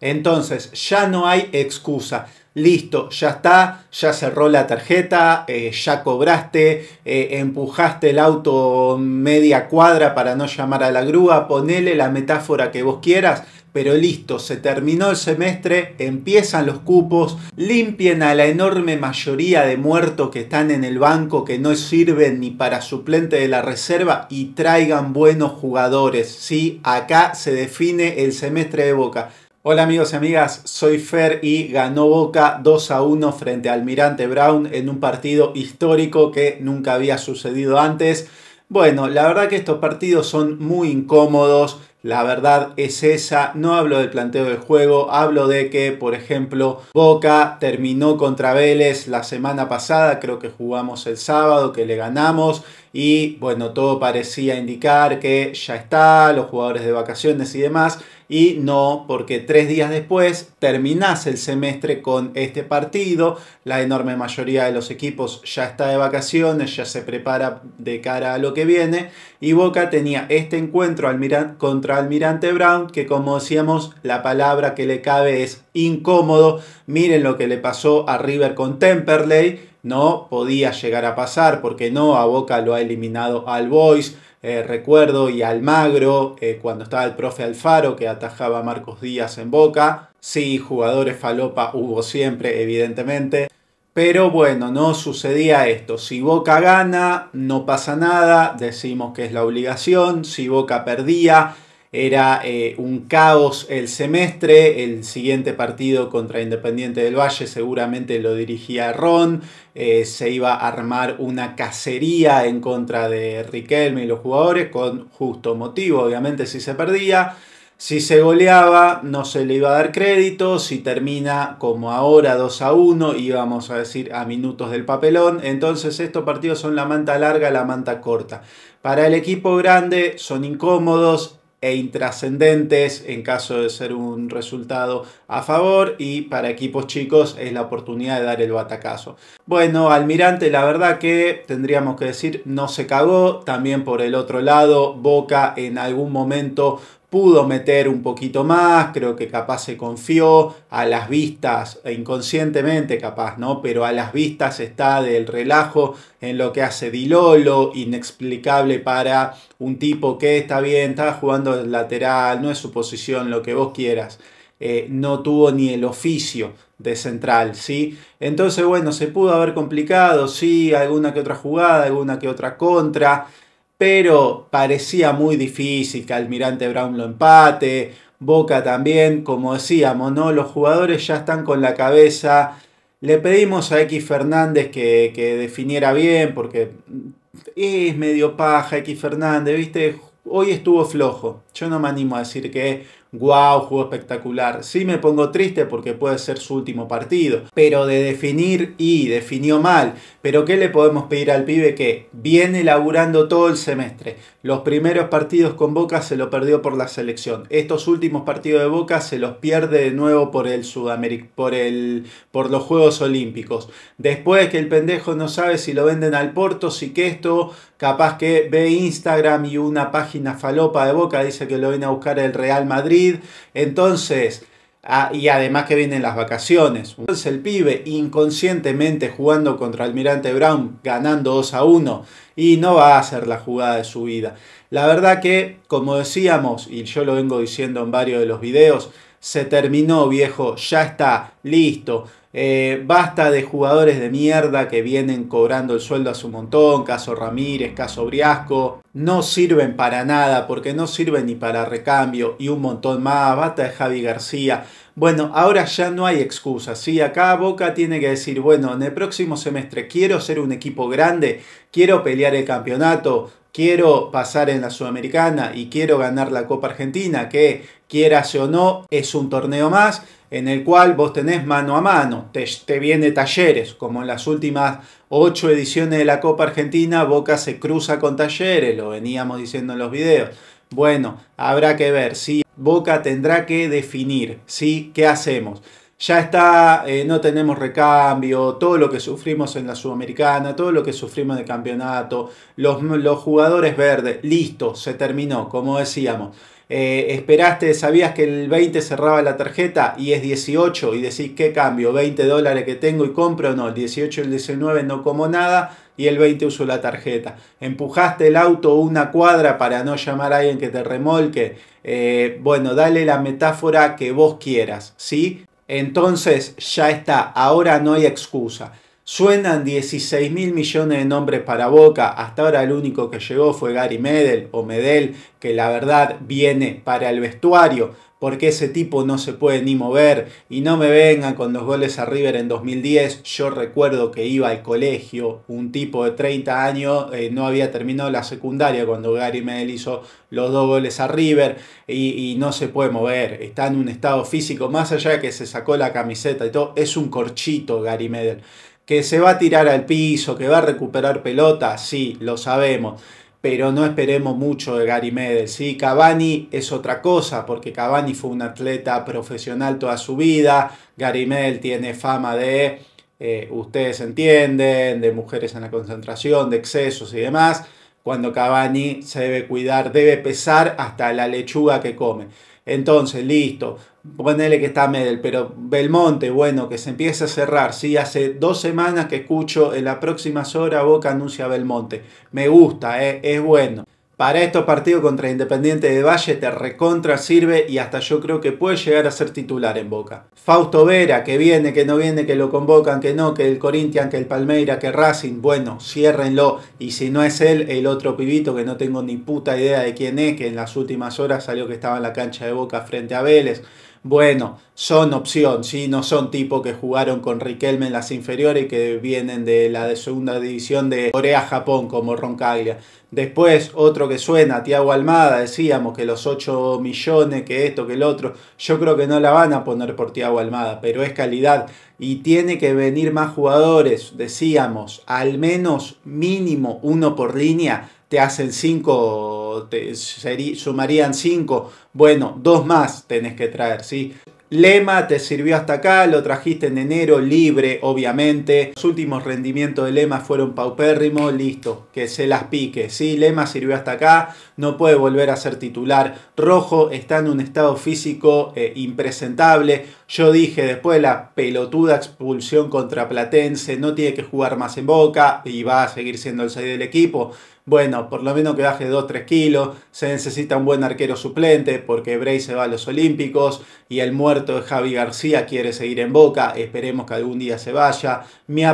Entonces, ya no hay excusa. Listo, ya está, ya cerró la tarjeta, eh, ya cobraste, eh, empujaste el auto media cuadra para no llamar a la grúa, ponele la metáfora que vos quieras, pero listo, se terminó el semestre, empiezan los cupos, limpien a la enorme mayoría de muertos que están en el banco que no sirven ni para suplente de la reserva y traigan buenos jugadores. ¿sí? Acá se define el semestre de Boca. Hola amigos y amigas, soy Fer y ganó Boca 2 a 1 frente al Almirante Brown en un partido histórico que nunca había sucedido antes. Bueno, la verdad que estos partidos son muy incómodos, la verdad es esa, no hablo del planteo del juego, hablo de que, por ejemplo, Boca terminó contra Vélez la semana pasada, creo que jugamos el sábado, que le ganamos, y bueno, todo parecía indicar que ya está, los jugadores de vacaciones y demás, y no, porque tres días después terminase el semestre con este partido, la enorme mayoría de los equipos ya está de vacaciones, ya se prepara de cara a lo que viene, y Boca tenía este encuentro contra Almirante Brown, que como decíamos, la palabra que le cabe es incómodo, miren lo que le pasó a River con Temperley, no podía llegar a pasar, porque no, a Boca lo ha eliminado al Boys, eh, recuerdo, y Almagro, eh, cuando estaba el profe Alfaro que atajaba a Marcos Díaz en Boca. Sí, jugadores falopa hubo siempre, evidentemente. Pero bueno, no sucedía esto. Si Boca gana, no pasa nada, decimos que es la obligación. Si Boca perdía, era eh, un caos el semestre, el siguiente partido contra Independiente del Valle seguramente lo dirigía Ron, eh, se iba a armar una cacería en contra de Riquelme y los jugadores, con justo motivo, obviamente, si se perdía. Si se goleaba, no se le iba a dar crédito. Si termina como ahora 2 a 1, íbamos a decir a minutos del papelón. Entonces, estos partidos son la manta larga, la manta corta. Para el equipo grande son incómodos, e intrascendentes en caso de ser un resultado a favor y para equipos chicos es la oportunidad de dar el batacazo. Bueno, Almirante, la verdad que tendríamos que decir no se cagó, también por el otro lado, Boca en algún momento pudo meter un poquito más, creo que capaz se confió, a las vistas, e inconscientemente capaz, ¿no? Pero a las vistas está del relajo en lo que hace Dilolo, inexplicable para un tipo que está bien, está jugando lateral, no es su posición, lo que vos quieras. Eh, no tuvo ni el oficio de central, ¿sí? Entonces, bueno, se pudo haber complicado, sí, alguna que otra jugada, alguna que otra contra pero parecía muy difícil que Almirante Brown lo empate, Boca también, como decíamos, ¿no? Los jugadores ya están con la cabeza. Le pedimos a X Fernández que, que definiera bien, porque es medio paja X Fernández, ¿viste? Hoy estuvo flojo. Yo no me animo a decir que wow, juego espectacular. Sí me pongo triste porque puede ser su último partido, pero de definir y definió mal. Pero ¿qué le podemos pedir al pibe que viene laburando todo el semestre? Los primeros partidos con Boca se lo perdió por la selección. Estos últimos partidos de Boca se los pierde de nuevo por el Sudamérica, por el por los Juegos Olímpicos. Después que el pendejo no sabe si lo venden al Porto, si que esto, capaz que ve Instagram y una página falopa de Boca dice que lo viene a buscar el Real Madrid entonces, ah, y además que vienen las vacaciones. Entonces el pibe inconscientemente jugando contra Almirante Brown, ganando 2 a 1, y no va a hacer la jugada de su vida. La verdad que, como decíamos, y yo lo vengo diciendo en varios de los videos, se terminó viejo, ya está, listo. Eh, basta de jugadores de mierda que vienen cobrando el sueldo a su montón, caso Ramírez, caso Briasco, no sirven para nada porque no sirven ni para recambio y un montón más, basta de Javi García. Bueno, ahora ya no hay excusas, Si Acá Boca tiene que decir, bueno, en el próximo semestre quiero ser un equipo grande, quiero pelear el campeonato, quiero pasar en la Sudamericana y quiero ganar la Copa Argentina, que quiera o no, es un torneo más en el cual vos tenés mano a mano, te, vienen viene talleres, como en las últimas ocho ediciones de la Copa Argentina, Boca se cruza con talleres, lo veníamos diciendo en los videos. Bueno, habrá que ver, si ¿sí? Boca tendrá que definir, ¿sí? ¿Qué hacemos? Ya está, eh, no tenemos recambio, todo lo que sufrimos en la Sudamericana, todo lo que sufrimos el campeonato, los, los jugadores verdes, listo, se terminó, como decíamos. Eh, esperaste, sabías que el 20 cerraba la tarjeta y es 18 y decís, ¿qué cambio? 20 dólares que tengo y compro, no, el 18 y el 19 no como nada y el 20 uso la tarjeta. Empujaste el auto una cuadra para no llamar a alguien que te remolque. Eh, bueno, dale la metáfora que vos quieras, ¿sí? Entonces ya está, ahora no hay excusa. Suenan 16 mil millones de nombres para Boca. Hasta ahora el único que llegó fue Gary Medel o Medel, que la verdad viene para el vestuario, porque ese tipo no se puede ni mover. Y no me vengan con los goles a River en 2010. Yo recuerdo que iba al colegio, un tipo de 30 años eh, no había terminado la secundaria cuando Gary Medel hizo los dos goles a River y, no se puede mover. Está en un estado físico, más allá que se sacó la camiseta y todo, es un corchito Gary Medel que se va a tirar al piso, que va a recuperar pelota, sí, lo sabemos. Pero no esperemos mucho de Gary Medel. ¿sí? Cavani es otra cosa, porque Cavani fue un atleta profesional toda su vida. Gary Medel tiene fama de, eh, ustedes entienden, de mujeres en la concentración, de excesos y demás cuando Cavani se debe cuidar, debe pesar hasta la lechuga que come. Entonces, listo, ponele que está Medel, pero Belmonte, bueno, que se empiece a cerrar. Sí, hace dos semanas que escucho en las próximas horas Boca anuncia Belmonte. Me gusta, eh, es bueno. Para estos partidos contra Independiente de Valle te recontra sirve y hasta yo creo que puede llegar a ser titular en Boca. Fausto Vera, que viene, que no viene, que lo convocan, que no, que el Corinthians, que el Palmeira, que Racing, bueno, ciérrenlo. Y si no es él, el otro pibito que no tengo ni puta idea de quién es, que en las últimas horas salió que estaba en la cancha de Boca frente a Vélez bueno, son opción, no son tipo que jugaron con Riquelme en las inferiores y que vienen de la de segunda división de Corea-Japón como Roncaglia. Después, otro que suena, Tiago Almada, decíamos que los 8 millones, que esto, que el otro, yo creo que no la van a poner por Tiago Almada, pero es calidad y tiene que venir más jugadores, decíamos, al menos mínimo uno por línea te hacen 5, sumarían 5, bueno, dos más tenés que traer, ¿sí? Lema te sirvió hasta acá, lo trajiste en enero, libre, obviamente. Los últimos rendimientos de Lema fueron paupérrimos, listo, que se las pique. Sí, Lema sirvió hasta acá, no puede volver a ser titular. Rojo está en un estado físico eh, impresentable. Yo dije, después de la pelotuda expulsión contra Platense, no tiene que jugar más en Boca y va a seguir siendo el 6 del equipo bueno, por lo menos que baje 2-3 kilos, se necesita un buen arquero suplente porque Bray se va a los Olímpicos y el muerto de Javi García quiere seguir en Boca, esperemos que algún día se vaya. Mi es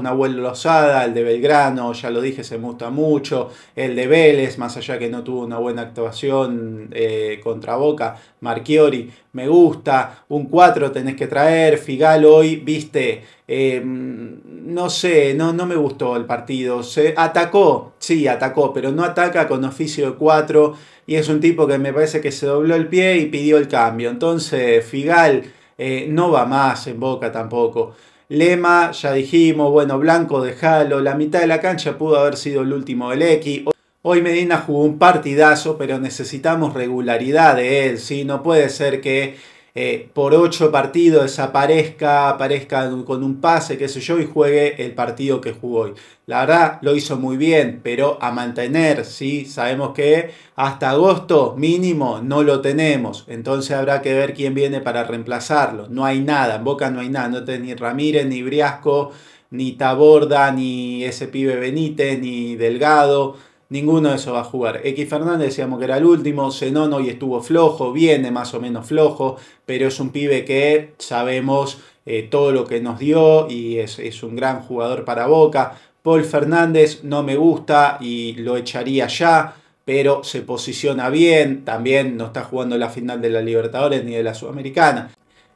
Nahuel Lozada, el de Belgrano, ya lo dije, se me gusta mucho, el de Vélez, más allá que no tuvo una buena actuación eh, contra Boca, Marchiori, me gusta, un 4 tenés que traer, Figal hoy, viste, em, no sé, no, no me gustó el partido, se atacó, sí, atacó, pero no ataca con oficio de 4 y es un tipo que me parece que se dobló el pie y pidió el cambio, entonces Figal eh, no va más en boca tampoco. Lema, ya dijimos, bueno, Blanco, dejalo. La mitad de la cancha pudo haber sido el último del X. Hoy Medina jugó un partidazo, pero necesitamos regularidad de él, ¿sí? No puede ser que eh, por ocho partidos desaparezca, aparezca con un pase, qué sé yo, y juegue el partido que jugó hoy. La verdad, lo hizo muy bien, pero a mantener, ¿sí? Sabemos que hasta agosto mínimo no lo tenemos, entonces habrá que ver quién viene para reemplazarlo. No hay nada, en Boca no hay nada, no tenés ni Ramírez, ni Briasco, ni Taborda, ni ese pibe Benítez, ni Delgado ninguno de esos va a jugar. X Fernández decíamos que era el último, Zenón y estuvo flojo, viene más o menos flojo, pero es un pibe que sabemos eh, todo lo que nos dio y es, es un gran jugador para Boca. Paul Fernández no me gusta y lo echaría ya pero se posiciona bien, también no está jugando la final de la Libertadores ni de la Sudamericana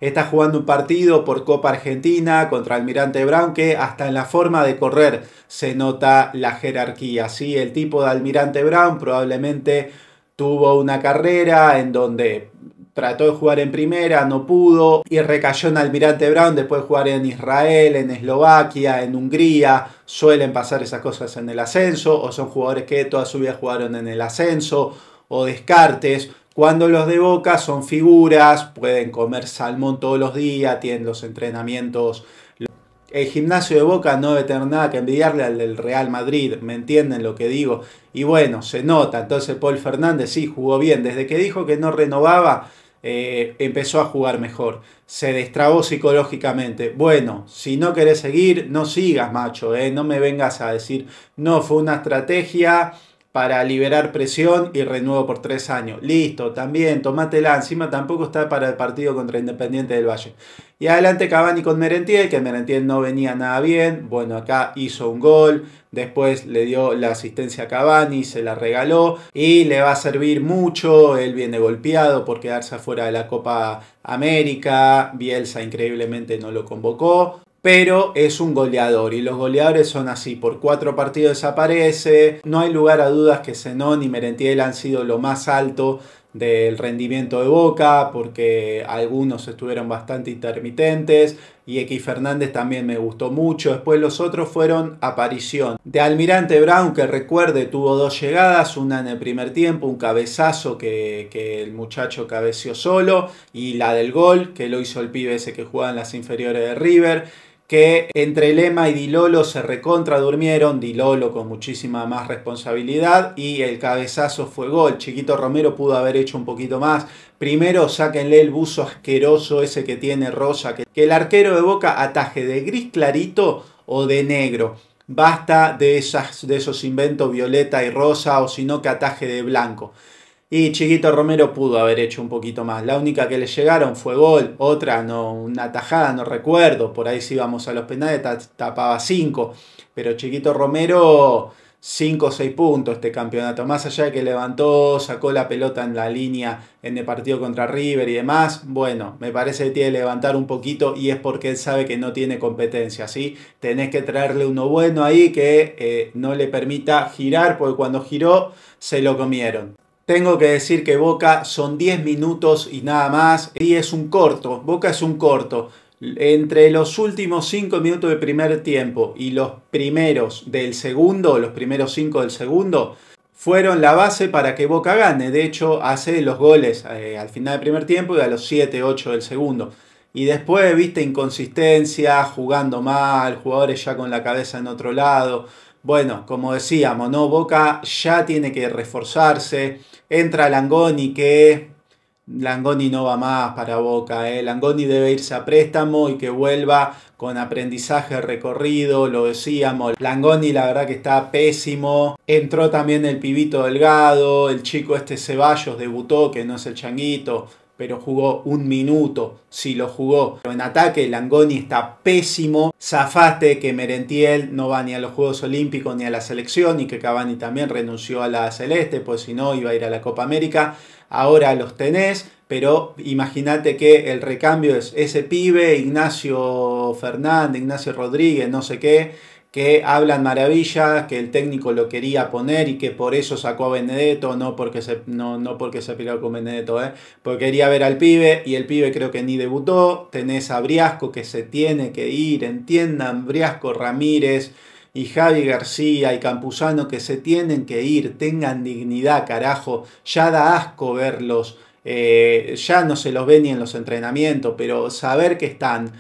está jugando un partido por Copa Argentina contra Almirante Brown que hasta en la forma de correr se nota la jerarquía. ¿sí? El tipo de Almirante Brown probablemente tuvo una carrera en donde trató de jugar en primera, no pudo y recayó en Almirante Brown después de jugar en Israel, en Eslovaquia, en Hungría. Suelen pasar esas cosas en el ascenso o son jugadores que toda su vida jugaron en el ascenso o descartes cuando los de Boca son figuras, pueden comer salmón todos los días, tienen los entrenamientos. El gimnasio de Boca no debe tener nada que envidiarle al del Real Madrid, ¿me entienden lo que digo? Y bueno, se nota, entonces Paul Fernández sí jugó bien, desde que dijo que no renovaba, eh, empezó a jugar mejor, se destrabó psicológicamente. Bueno, si no querés seguir, no sigas, macho, ¿eh? no me vengas a decir, no, fue una estrategia, para liberar presión y renuevo por tres años. Listo, también, la Encima tampoco está para el partido contra Independiente del Valle. Y adelante Cabani con Merentiel, que Merentiel no venía nada bien. Bueno, acá hizo un gol, después le dio la asistencia a Cavani, se la regaló y le va a servir mucho. Él viene golpeado por quedarse afuera de la Copa América. Bielsa increíblemente no lo convocó pero es un goleador y los goleadores son así, por cuatro partidos desaparece, no hay lugar a dudas que Zenón y Merentiel han sido lo más alto del rendimiento de Boca, porque algunos estuvieron bastante intermitentes, y X Fernández también me gustó mucho, después los otros fueron aparición. De Almirante Brown, que recuerde, tuvo dos llegadas, una en el primer tiempo, un cabezazo que, el muchacho cabeció solo, y la del gol, que lo hizo el pibe ese que juega en las inferiores de River que entre Lema y Dilolo se recontra durmieron, Dilolo con muchísima más responsabilidad y el cabezazo fue gol. Chiquito Romero pudo haber hecho un poquito más. Primero sáquenle el buzo asqueroso ese que tiene Rosa, que, el arquero de Boca ataje de gris clarito o de negro. Basta de, esas, de esos inventos violeta y rosa o si no que ataje de blanco. Y Chiquito Romero pudo haber hecho un poquito más. La única que le llegaron fue gol, otra no, una tajada, no recuerdo. Por ahí si íbamos a los penales tapaba 5. Pero Chiquito Romero, 5 o 6 puntos este campeonato. Más allá de que levantó, sacó la pelota en la línea en el partido contra River y demás. Bueno, me parece que tiene que levantar un poquito y es porque él sabe que no tiene competencia. Tenés que traerle uno bueno ahí que eh, no le permita girar, porque cuando giró se lo comieron. Tengo que decir que Boca son 10 minutos y nada más. Y es un corto, Boca es un corto. Entre los últimos 5 minutos del primer tiempo y los primeros del segundo, los primeros 5 del segundo, fueron la base para que Boca gane. De hecho, hace los goles eh, al final del primer tiempo y a los 7, 8 del segundo. Y después, viste, inconsistencia, jugando mal, jugadores ya con la cabeza en otro lado. Bueno, como decíamos, ¿no? Boca ya tiene que reforzarse. Entra Langoni que Langoni no va más para Boca. ¿eh? Langoni debe irse a préstamo y que vuelva con aprendizaje recorrido, lo decíamos. Langoni la verdad que está pésimo. Entró también el pibito Delgado, el chico este Ceballos debutó, que no es el changuito pero jugó un minuto, si lo jugó. Pero en ataque Langoni está pésimo. Zafate que Merentiel no va ni a los Juegos Olímpicos ni a la selección y que Cavani también renunció a la Celeste, pues si no iba a ir a la Copa América. Ahora los tenés, pero imagínate que el recambio es ese pibe, Ignacio Fernández, Ignacio Rodríguez, no sé qué, que hablan maravillas, que el técnico lo quería poner y que por eso sacó a Benedetto, no porque se, no, no porque se con Benedetto, ¿eh? porque quería ver al pibe y el pibe creo que ni debutó. Tenés a Briasco que se tiene que ir, entiendan, Briasco Ramírez y Javi García y Campuzano que se tienen que ir, tengan dignidad, carajo, ya da asco verlos, eh, ya no se los ven ni en los entrenamientos, pero saber que están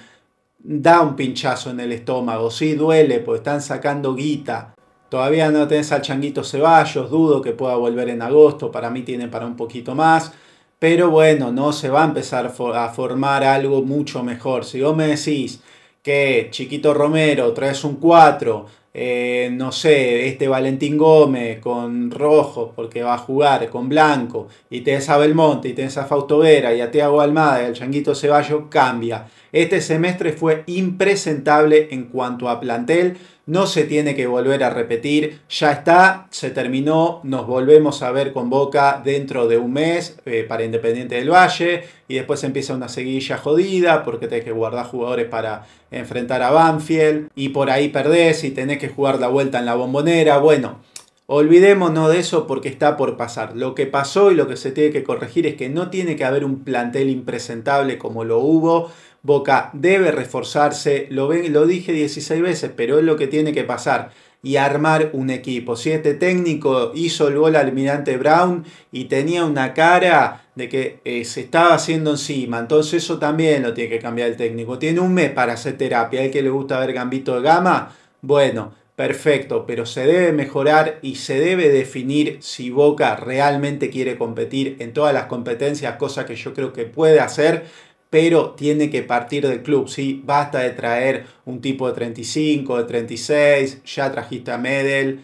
da un pinchazo en el estómago, sí duele, pues están sacando guita. Todavía no tenés al changuito Ceballos, dudo que pueda volver en agosto, para mí tiene para un poquito más. Pero bueno, no se va a empezar a formar algo mucho mejor. Si vos me decís que Chiquito Romero traes un 4, eh, no sé, este Valentín Gómez con Rojo porque va a jugar con Blanco y tenés a Belmonte y tenés a Fausto Vera y a Tiago Almada y al Changuito Ceballo, cambia. Este semestre fue impresentable en cuanto a plantel, no se tiene que volver a repetir, ya está, se terminó, nos volvemos a ver con Boca dentro de un mes eh, para Independiente del Valle y después empieza una seguilla jodida porque tenés que guardar jugadores para enfrentar a Banfield y por ahí perdés y tenés que jugar la vuelta en la bombonera. Bueno, olvidémonos de eso porque está por pasar. Lo que pasó y lo que se tiene que corregir es que no tiene que haber un plantel impresentable como lo hubo. Boca debe reforzarse, lo, lo dije 16 veces, pero es lo que tiene que pasar y armar un equipo. Si este técnico hizo el gol al almirante Brown y tenía una cara de que eh, se estaba haciendo encima, entonces eso también lo tiene que cambiar el técnico. Tiene un mes para hacer terapia. El que le gusta ver gambito de gama, bueno, perfecto, pero se debe mejorar y se debe definir si Boca realmente quiere competir en todas las competencias, cosa que yo creo que puede hacer pero tiene que partir del club, ¿sí? Basta de traer un tipo de 35, de 36, ya trajiste a Medel.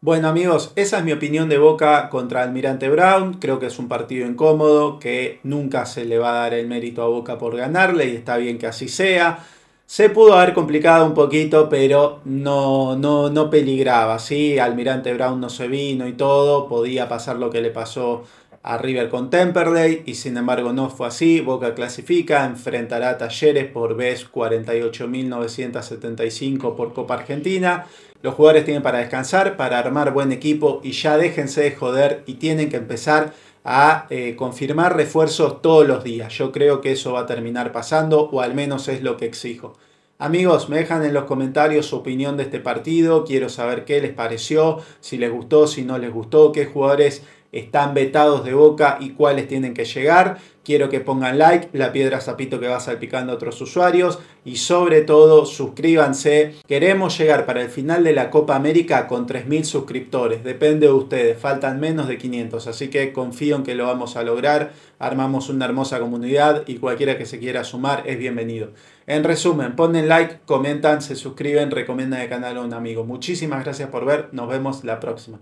Bueno amigos, esa es mi opinión de Boca contra Almirante Brown. Creo que es un partido incómodo, que nunca se le va a dar el mérito a Boca por ganarle y está bien que así sea. Se pudo haber complicado un poquito, pero no, no, no peligraba, ¿sí? Almirante Brown no se vino y todo, podía pasar lo que le pasó a River con Temperley y sin embargo no fue así. Boca clasifica, enfrentará a Talleres por e vez 48.975 por Copa Argentina. Los jugadores tienen para descansar, para armar buen equipo y ya déjense de joder y tienen que empezar a eh, confirmar refuerzos todos los días. Yo creo que eso va a terminar pasando, o al menos es lo que exijo. Amigos, me dejan en los comentarios su opinión de este partido, quiero saber qué les pareció, si les gustó, si no les gustó, qué jugadores están vetados de boca y cuáles tienen que llegar. Quiero que pongan like, la piedra zapito que va salpicando a otros usuarios y sobre todo suscríbanse. Queremos llegar para el final de la Copa América con 3.000 suscriptores. Depende de ustedes, faltan menos de 500, así que confío en que lo vamos a lograr. Armamos una hermosa comunidad y cualquiera que se quiera sumar es bienvenido. En resumen, ponen like, comentan, se suscriben, recomiendan el canal a un amigo. Muchísimas gracias por ver, nos vemos la próxima.